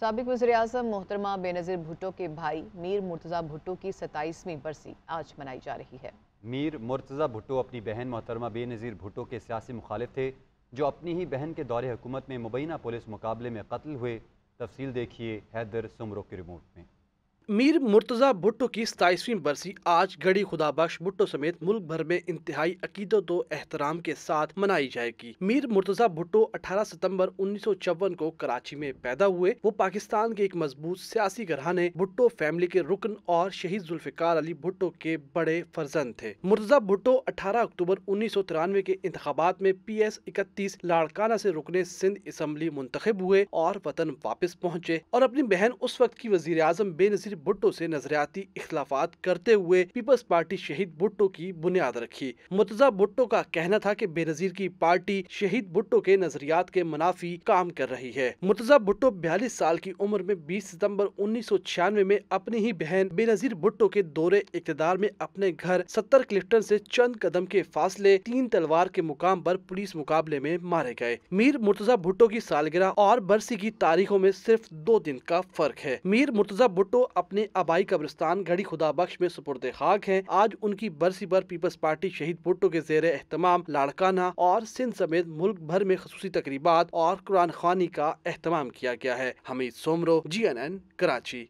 सबक वजी अजम मोहतरमा बेनज़ीर भुट्टो के भाई मीर मुर्तज़ा भुट्टो की सताईसवीं बरसी आज मनाई जा रही है मीर मुर्तज़ा भुट्टो अपनी बहन मोहतरमा बेनज़ीर भुट्टो के सियासी मुखालिफ थे जो अपनी ही बहन के दौरे हुकूमत में मुबैना पुलिस मुकाबले में कत्ल हुए तफसील देखिए हैदर सुमरों की रिमोट में मीर मुर्तज़ा भुट्टो की सताईसवीं बरसी आज गढ़ी खुदाबख्श भुट्टो समेत मुल्क भर में इंतहाई अकीदत तो एहतराम के साथ मनाई जाएगी मीर मुर्तज़ा भुट्टो 18 सितंबर उन्नीस को कराची में पैदा हुए वो पाकिस्तान के एक मजबूत सियासी घराने भुट्टो फैमिली के रुकन और शहीद जुल्फिकार अली भुट्टो के बड़े फर्जंद थे मुर्तज़ा भुट्टो अठारह अक्टूबर उन्नीस सौ तिरानवे के इंतबात में पी एस इकतीस लाड़काना ऐसी रुकने सिंध इसम्बली मुंतखब हुए और वतन वापस पहुँचे और अपनी बहन उस वक्त की वजीर अजम बेनजीर भुट्टो से नजरियाती इख्लाफात करते हुए पीपल्स पार्टी शहीद भुट्टो की बुनियाद रखी मुतजा भुट्टो का कहना था की बेनजीर की पार्टी शहीद भुट्टो के नजरियात के मुनाफी काम कर रही है मुतजा भुट्टो बयालीस साल की उम्र में बीस सितम्बर उन्नीस सौ छियानवे में अपनी ही बहन बेनजीर भुट्टो के दौरे इकतदार में अपने घर सत्तर क्लिफ्टन ऐसी चंद कदम के फासले तीन तलवार के मुकाम आरोप पुलिस मुकाबले में मारे गए मीर मुर्तजा भुट्टो की सालगिरह और बरसी की तारीखों में सिर्फ दो दिन का फर्क है मीर मुर्तजा भुट्टो अपने अबाई कब्रिस्तान घड़ी खुदा बख्श में सुपुर्द खाक हैं आज उनकी बरसी पर पीपल्स पार्टी शहीद भुट्टो के जेर अहतमाम लाड़काना और सिंध समेत मुल्क भर में खसूसी तकरीबा और कुरान खानी का अहतमाम किया गया है Hameed Soomro G N N Karachi